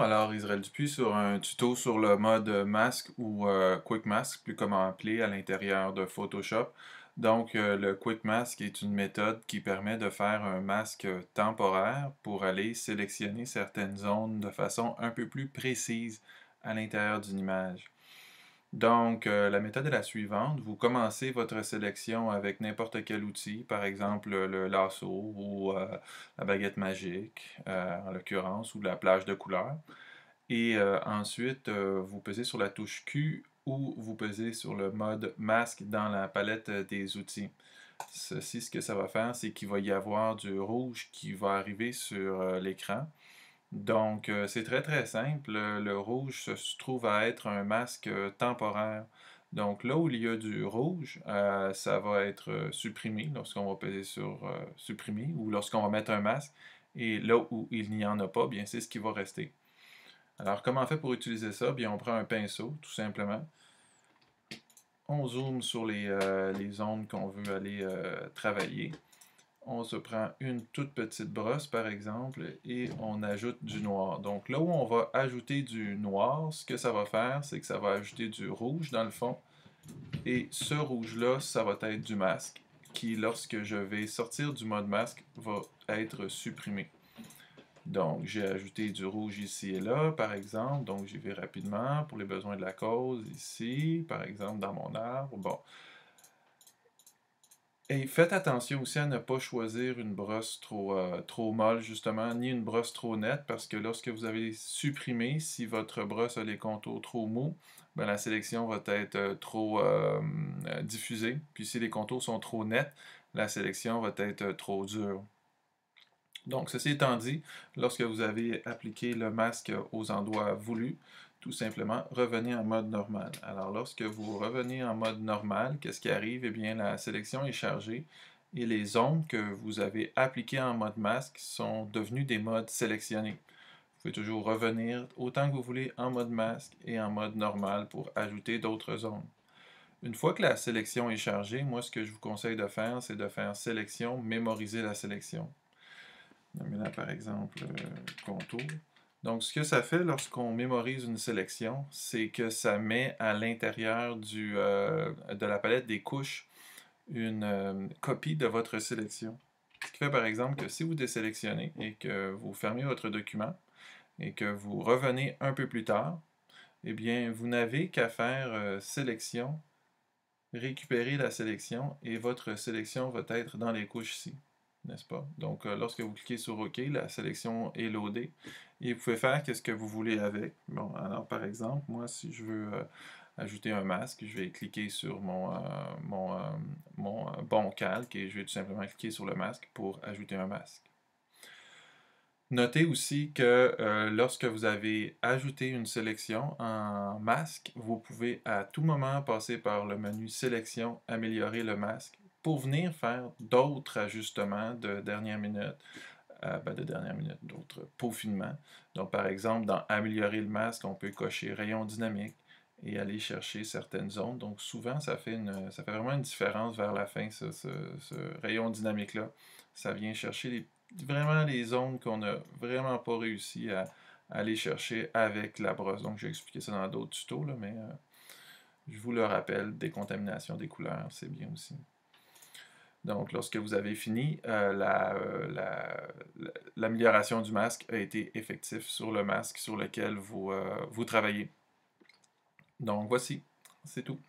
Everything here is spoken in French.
Alors, Israël Dupuis sur un tuto sur le mode masque ou euh, Quick Mask, plus comment appeler à l'intérieur de Photoshop. Donc, euh, le Quick Mask est une méthode qui permet de faire un masque temporaire pour aller sélectionner certaines zones de façon un peu plus précise à l'intérieur d'une image. Donc, euh, la méthode est la suivante. Vous commencez votre sélection avec n'importe quel outil, par exemple euh, le lasso ou euh, la baguette magique, en l'occurrence, ou la plage de couleurs. Et ensuite, vous pesez sur la touche Q ou vous pesez sur le mode masque dans la palette des outils. Ceci, ce que ça va faire, c'est qu'il va y avoir du rouge qui va arriver sur l'écran. Donc, euh, c'est très très simple. Euh, le rouge se trouve à être un masque euh, temporaire. Donc là où il y a du rouge, ça va être supprimé lorsqu'on va peser sur supprimer ou lorsqu'on va mettre un masque. Et là où il n'y en a pas, bien c'est ce qui va rester. Alors comment on fait pour utiliser ça? Bien on prend un pinceau tout simplement. On zoome sur les, les zones qu'on veut aller travailler on se prend une toute petite brosse, par exemple, et on ajoute du noir. Donc là où on va ajouter du noir, ce que ça va faire, c'est que ça va ajouter du rouge dans le fond. Et ce rouge-là, ça va être du masque, qui lorsque je vais sortir du mode masque, va être supprimé. Donc j'ai ajouté du rouge ici et là, par exemple. Donc j'y vais rapidement pour les besoins de la cause ici, par exemple dans mon arbre. Bon. Et faites attention aussi à ne pas choisir une brosse euh, trop, molle, justement, ni une brosse trop nette, parce que lorsque vous avez supprimé, si votre brosse a les contours trop mous, ben, la sélection va être euh, trop euh, diffusée. Puis si les contours sont trop nets, la sélection va être trop dure. Donc, ceci étant dit, lorsque vous avez appliqué le masque aux endroits voulus, tout simplement revenez en mode normal. Alors lorsque vous revenez en mode normal, qu'est-ce qui arrive Eh bien la sélection est chargée et les zones que vous avez appliquées en mode masque sont devenues des modes sélectionnés. Vous pouvez toujours revenir autant que vous voulez en mode masque et en mode normal pour ajouter d'autres zones. Une fois que la sélection est chargée, moi ce que je vous conseille de faire, c'est de faire sélection, mémoriser la sélection. Là, par exemple, euh, contour. Donc, ce que ça fait lorsqu'on mémorise une sélection, c'est que ça met à l'intérieur euh, de la palette des couches une euh, copie de votre sélection. Ce qui fait par exemple que si vous désélectionnez et que vous fermez votre document et que vous revenez un peu plus tard, eh bien, vous n'avez qu'à faire euh, sélection, récupérer la sélection et votre sélection va être dans les couches ici n'est-ce pas? Donc, euh, lorsque vous cliquez sur OK, la sélection est loadée et vous pouvez faire ce que vous voulez avec. Bon, alors par exemple, moi, si je veux euh, ajouter un masque, je vais cliquer sur mon, euh, bon calque et je vais tout simplement cliquer sur le masque pour ajouter un masque. Notez aussi que lorsque vous avez ajouté une sélection en masque, vous pouvez à tout moment passer par le menu Sélection, Améliorer le masque venir faire d'autres ajustements de dernière minute, euh, ben, de dernière minute, d'autres peaufinements. Donc, par exemple, dans améliorer le masque, on peut cocher rayon dynamique et aller chercher certaines zones. Donc, souvent, ça fait, une, ça fait vraiment une différence vers la fin, ce, ce, rayon dynamique-là. Ça vient chercher vraiment les zones qu'on n'a vraiment pas réussi à, aller chercher avec la brosse. Donc, j'ai expliqué ça dans d'autres tutos, mais euh, je vous le rappelle, décontamination des couleurs, c'est bien aussi. Donc, lorsque vous avez fini, euh, euh, l'amélioration du masque a été effective sur le masque sur lequel vous euh, travaillez. Donc, voici, c'est tout.